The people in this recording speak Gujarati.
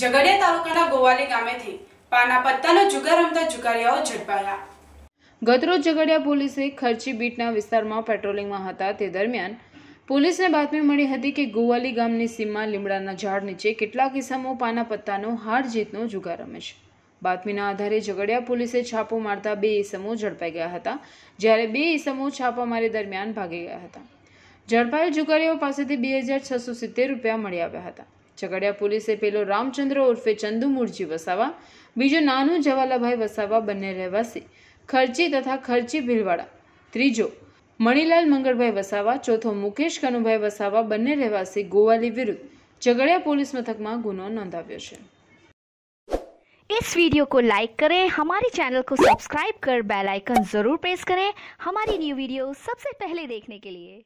ઝઘડિયા તાલુકાના ગોવાલી ગામેથી પાના પત્તાનો જુગાર રમતા જુગારિયાઓ ઝડપાયા ગતરોજ ઝઘડિયા પોલીસે ખર્ચી બીટના વિસ્તારમાં પેટ્રોલિંગમાં હતા તે દરમિયાન પોલીસને બાતમી મળી હતી કે ગોવાલી ગામની સીમમાં લીમડાના ઝાડ નીચે કેટલાક કિસ્સામો પાના પત્તાનો હાર જીતનો જુગાર રમે છે બાતમીના આધારે ઝઘડિયા પોલીસે છાપો મારતા બે ઈસમો ઝડપાઈ ગયા હતા જ્યારે બે ઈસમો છાપામારી દરમિયાન ભાગી ગયા હતા ઝડપાયેલ જુગારીઓ પાસેથી બે હજાર છસો સિત્તેર રૂપિયા મળી આવ્યા હતા ઝઘડિયા પોલીસે પેલો રામચંદ્ર ઉર્ફે ચંદુ મુરજી વસાવા બીજો નાનો જવાલાભાઈ વસાવા બંને રહેવાસી ખર્ચી તથા ખર્ચી ભીલવાડા ત્રીજો મણિલાલ મંગળભાઈ વસાવા ચોથો મુકેશ કનુભાઈ વસાવા બંને રહેવાસી ગોવાલી વિરુદ્ધ झगड़िया पुलिस मथक में गुनो नोधाव्य इस वीडियो को लाइक करें हमारे चैनल को सब्सक्राइब कर बेल आइकन जरूर प्रेस करें हमारी न्यू वीडियो सबसे पहले देखने के लिए